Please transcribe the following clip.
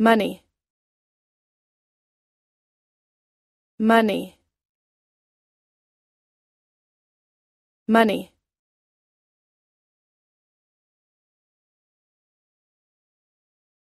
money money money